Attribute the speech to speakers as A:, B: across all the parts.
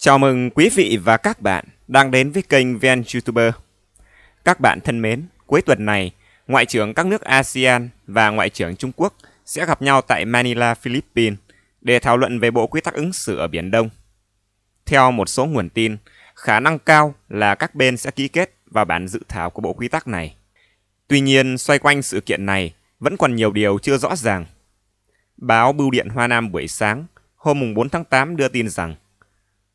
A: Chào mừng quý vị và các bạn đang đến với kênh VN YouTuber. Các bạn thân mến, cuối tuần này, Ngoại trưởng các nước ASEAN và Ngoại trưởng Trung Quốc sẽ gặp nhau tại Manila, Philippines để thảo luận về bộ quy tắc ứng xử ở Biển Đông. Theo một số nguồn tin, khả năng cao là các bên sẽ ký kết vào bản dự thảo của bộ quy tắc này. Tuy nhiên, xoay quanh sự kiện này vẫn còn nhiều điều chưa rõ ràng. Báo Bưu điện Hoa Nam buổi sáng hôm 4 tháng 8 đưa tin rằng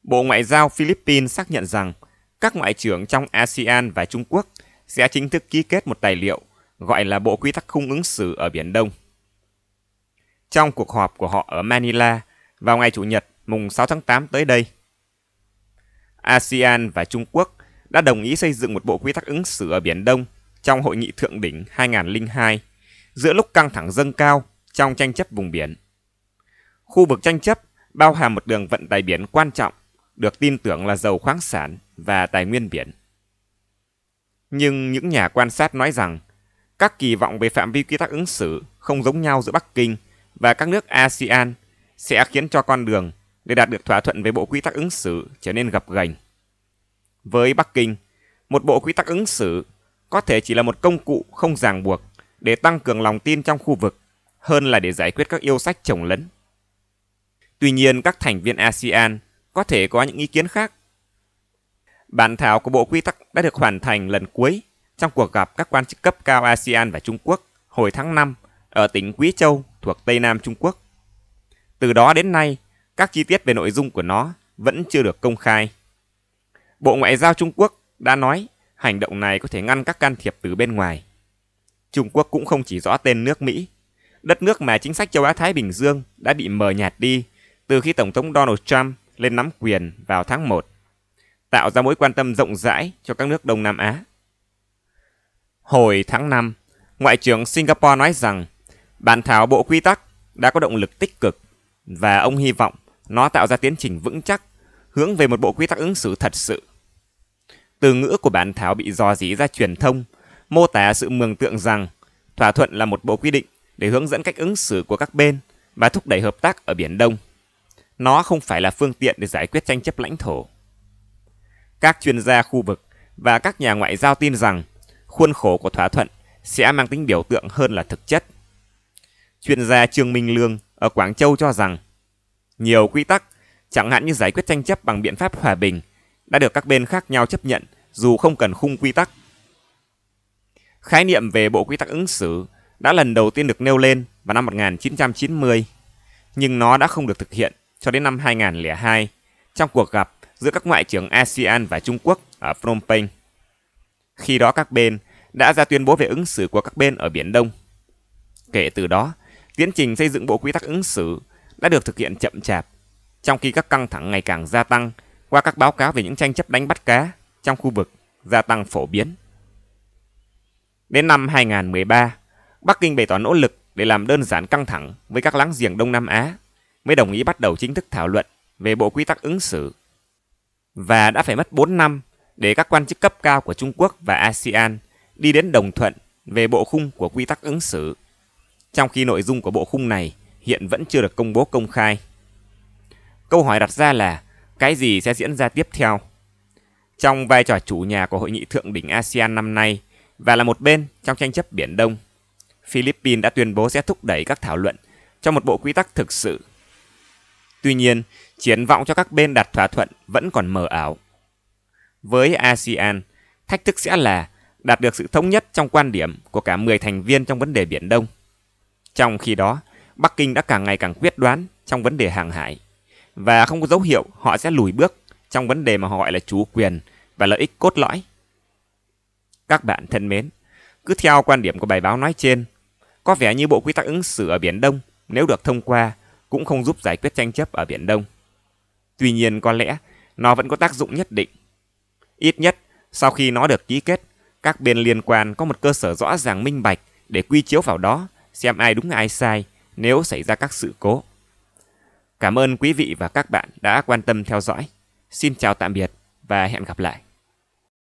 A: Bộ Ngoại giao Philippines xác nhận rằng các ngoại trưởng trong ASEAN và Trung Quốc sẽ chính thức ký kết một tài liệu gọi là Bộ Quy tắc Khung ứng xử ở Biển Đông. Trong cuộc họp của họ ở Manila vào ngày Chủ nhật mùng 6 tháng 8 tới đây, ASEAN và Trung Quốc đã đồng ý xây dựng một bộ quy tắc ứng xử ở Biển Đông trong Hội nghị Thượng đỉnh 2002, giữa lúc căng thẳng dâng cao trong tranh chấp vùng biển. Khu vực tranh chấp bao hàm một đường vận tải biển quan trọng được tin tưởng là giàu khoáng sản và tài nguyên biển. Nhưng những nhà quan sát nói rằng, các kỳ vọng về phạm vi quy tắc ứng xử không giống nhau giữa Bắc Kinh và các nước ASEAN sẽ khiến cho con đường để đạt được thỏa thuận về bộ quy tắc ứng xử trở nên gập ghềnh. Với Bắc Kinh, một bộ quy tắc ứng xử có thể chỉ là một công cụ không ràng buộc để tăng cường lòng tin trong khu vực hơn là để giải quyết các yêu sách chồng lấn. Tuy nhiên, các thành viên ASEAN có thể có những ý kiến khác. Bản thảo của bộ quy tắc đã được hoàn thành lần cuối trong cuộc gặp các quan chức cấp cao ASEAN và Trung Quốc hồi tháng 5 ở tỉnh Quý Châu thuộc Tây Nam Trung Quốc. Từ đó đến nay, các chi tiết về nội dung của nó vẫn chưa được công khai. Bộ Ngoại giao Trung Quốc đã nói hành động này có thể ngăn các can thiệp từ bên ngoài. Trung Quốc cũng không chỉ rõ tên nước Mỹ, đất nước mà chính sách châu Á-Thái Bình Dương đã bị mờ nhạt đi từ khi Tổng thống Donald Trump lên nắm quyền vào tháng 1, tạo ra mối quan tâm rộng rãi cho các nước Đông Nam Á. Hồi tháng 5, Ngoại trưởng Singapore nói rằng bản thảo bộ quy tắc đã có động lực tích cực và ông hy vọng nó tạo ra tiến trình vững chắc hướng về một bộ quy tắc ứng xử thật sự. Từ ngữ của bản thảo bị dò dỉ ra truyền thông, mô tả sự mường tượng rằng thỏa thuận là một bộ quy định để hướng dẫn cách ứng xử của các bên và thúc đẩy hợp tác ở Biển Đông. Nó không phải là phương tiện để giải quyết tranh chấp lãnh thổ. Các chuyên gia khu vực và các nhà ngoại giao tin rằng khuôn khổ của thỏa thuận sẽ mang tính biểu tượng hơn là thực chất. Chuyên gia Trương Minh Lương ở Quảng Châu cho rằng nhiều quy tắc, chẳng hạn như giải quyết tranh chấp bằng biện pháp hòa bình, đã được các bên khác nhau chấp nhận dù không cần khung quy tắc. Khái niệm về bộ quy tắc ứng xử đã lần đầu tiên được nêu lên vào năm 1990, nhưng nó đã không được thực hiện cho đến năm 2002 trong cuộc gặp giữa các ngoại trưởng ASEAN và Trung Quốc ở Phnom Penh. Khi đó các bên đã ra tuyên bố về ứng xử của các bên ở Biển Đông. Kể từ đó, tiến trình xây dựng bộ quy tắc ứng xử đã được thực hiện chậm chạp, trong khi các căng thẳng ngày càng gia tăng qua các báo cáo về những tranh chấp đánh bắt cá trong khu vực gia tăng phổ biến. Đến năm 2013, Bắc Kinh bày tỏ nỗ lực để làm đơn giản căng thẳng với các láng giềng Đông Nam Á mới đồng ý bắt đầu chính thức thảo luận về bộ quy tắc ứng xử. Và đã phải mất 4 năm để các quan chức cấp cao của Trung Quốc và ASEAN đi đến đồng thuận về bộ khung của quy tắc ứng xử, trong khi nội dung của bộ khung này hiện vẫn chưa được công bố công khai. Câu hỏi đặt ra là cái gì sẽ diễn ra tiếp theo? Trong vai trò chủ nhà của hội nghị thượng đỉnh ASEAN năm nay và là một bên trong tranh chấp Biển Đông, Philippines đã tuyên bố sẽ thúc đẩy các thảo luận cho một bộ quy tắc thực sự Tuy nhiên, triển vọng cho các bên đạt thỏa thuận vẫn còn mờ ảo. Với ASEAN, thách thức sẽ là đạt được sự thống nhất trong quan điểm của cả 10 thành viên trong vấn đề Biển Đông. Trong khi đó, Bắc Kinh đã càng ngày càng quyết đoán trong vấn đề hàng hải và không có dấu hiệu họ sẽ lùi bước trong vấn đề mà họ gọi là chủ quyền và lợi ích cốt lõi. Các bạn thân mến, cứ theo quan điểm của bài báo nói trên, có vẻ như bộ quy tắc ứng xử ở Biển Đông nếu được thông qua cũng không giúp giải quyết tranh chấp ở Biển Đông. Tuy nhiên có lẽ nó vẫn có tác dụng nhất định. Ít nhất, sau khi nó được ký kết, các bên liên quan có một cơ sở rõ ràng minh bạch để quy chiếu vào đó xem ai đúng ai sai nếu xảy ra các sự cố. Cảm ơn quý vị và các bạn đã quan tâm theo dõi. Xin chào tạm biệt và hẹn gặp lại.